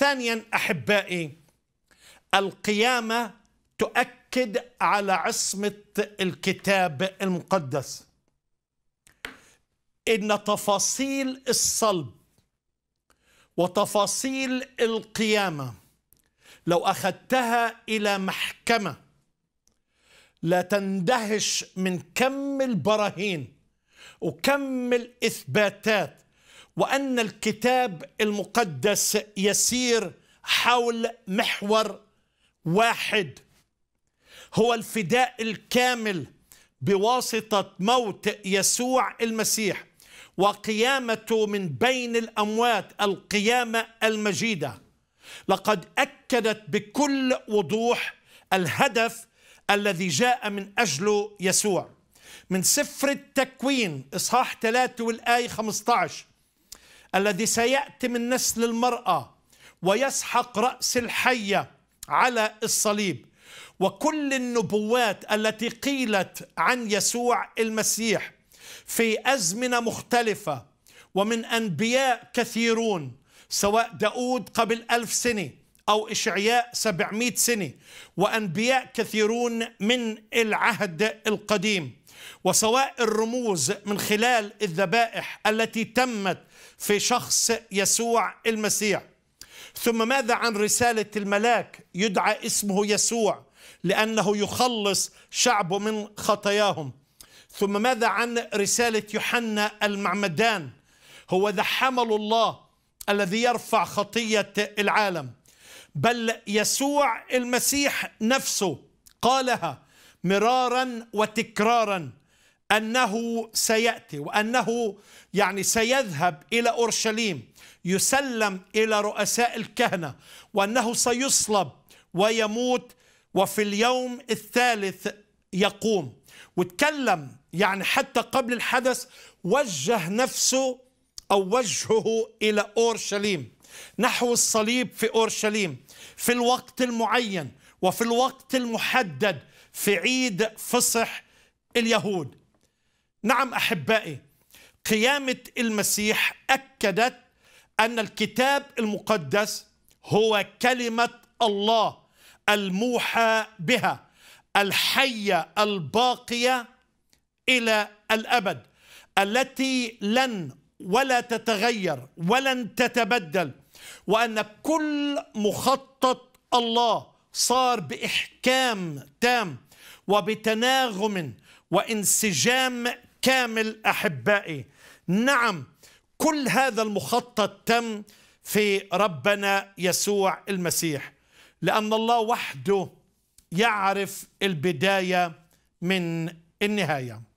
ثانيا احبائي القيامه تؤكد على عصمه الكتاب المقدس ان تفاصيل الصلب وتفاصيل القيامه لو اخذتها الى محكمه لا تندهش من كم البراهين وكم الاثباتات وأن الكتاب المقدس يسير حول محور واحد هو الفداء الكامل بواسطة موت يسوع المسيح وقيامته من بين الأموات القيامة المجيدة لقد أكدت بكل وضوح الهدف الذي جاء من أجله يسوع من سفر التكوين إصحاح 3 والآية 15 الذي سيأتي من نسل المرأة ويسحق رأس الحية على الصليب وكل النبوات التي قيلت عن يسوع المسيح في أزمنة مختلفة ومن أنبياء كثيرون سواء داود قبل ألف سنة أو إشعياء 700 سنة وأنبياء كثيرون من العهد القديم وسواء الرموز من خلال الذبائح التي تمت في شخص يسوع المسيح ثم ماذا عن رسالة الملاك يدعى اسمه يسوع لأنه يخلص شعبه من خطاياهم ثم ماذا عن رسالة يوحنا المعمدان هو ذا حمل الله الذي يرفع خطية العالم بل يسوع المسيح نفسه قالها مرارا وتكرارا انه سياتي وانه يعني سيذهب الى اورشليم يسلم الى رؤساء الكهنه وانه سيصلب ويموت وفي اليوم الثالث يقوم وتكلم يعني حتى قبل الحدث وجه نفسه او وجهه الى اورشليم نحو الصليب في اورشليم في الوقت المعين وفي الوقت المحدد في عيد فصح اليهود نعم احبائي قيامه المسيح اكدت ان الكتاب المقدس هو كلمه الله الموحى بها الحيه الباقيه الى الابد التي لن ولا تتغير ولن تتبدل وأن كل مخطط الله صار بإحكام تام وبتناغم وانسجام كامل أحبائي نعم كل هذا المخطط تم في ربنا يسوع المسيح لأن الله وحده يعرف البداية من النهايه